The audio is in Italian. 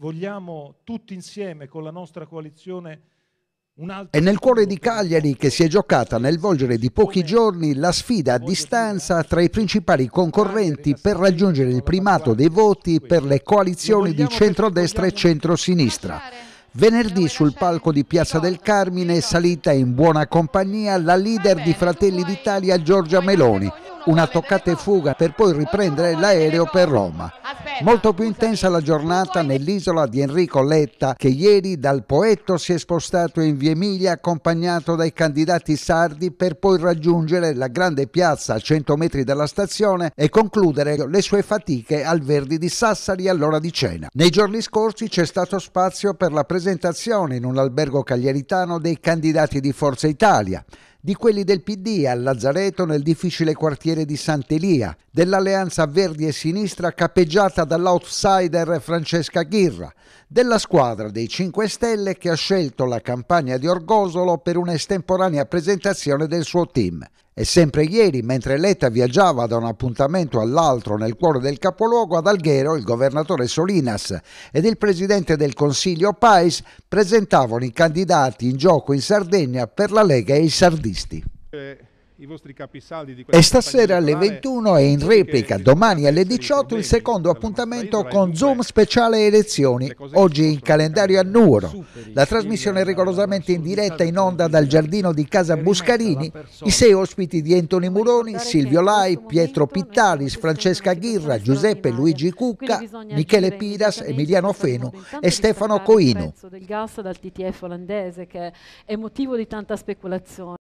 vogliamo tutti insieme con la nostra coalizione è nel cuore di Cagliari che si è giocata nel volgere di pochi giorni la sfida a distanza tra i principali concorrenti per raggiungere il primato dei voti per le coalizioni di centrodestra e centrosinistra. Venerdì sul palco di Piazza del Carmine è salita in buona compagnia la leader di Fratelli d'Italia Giorgia Meloni, una toccata e fuga per poi riprendere l'aereo per Roma. Molto più intensa la giornata nell'isola di Enrico Letta, che ieri dal Poetto si è spostato in Via Emilia accompagnato dai candidati sardi per poi raggiungere la grande piazza a 100 metri dalla stazione e concludere le sue fatiche al Verdi di Sassari all'ora di cena. Nei giorni scorsi c'è stato spazio per la presentazione in un albergo cagliaritano dei candidati di Forza Italia di quelli del PD al Lazzareto nel difficile quartiere di Sant'Elia, dell'alleanza Verdi e Sinistra capeggiata dall'outsider Francesca Ghirra, della squadra dei 5 Stelle che ha scelto la campagna di Orgosolo per un'estemporanea presentazione del suo team. E sempre ieri, mentre Letta viaggiava da un appuntamento all'altro nel cuore del capoluogo, ad Alghero il governatore Solinas ed il presidente del Consiglio Pais presentavano i candidati in gioco in Sardegna per la Lega e i sardisti. Eh e stasera alle 21 e in replica domani alle 18 il secondo appuntamento con Zoom speciale elezioni, oggi in calendario a Nuoro. La trasmissione è rigorosamente in diretta in onda dal giardino di Casa Buscarini, i sei ospiti di Antoni Muroni, Silvio Lai, Pietro Pittalis, Francesca Ghirra, Giuseppe Luigi Cucca, Michele Piras, Emiliano Fenu e Stefano Coino. del gas dal TTF olandese che è motivo di tanta speculazione.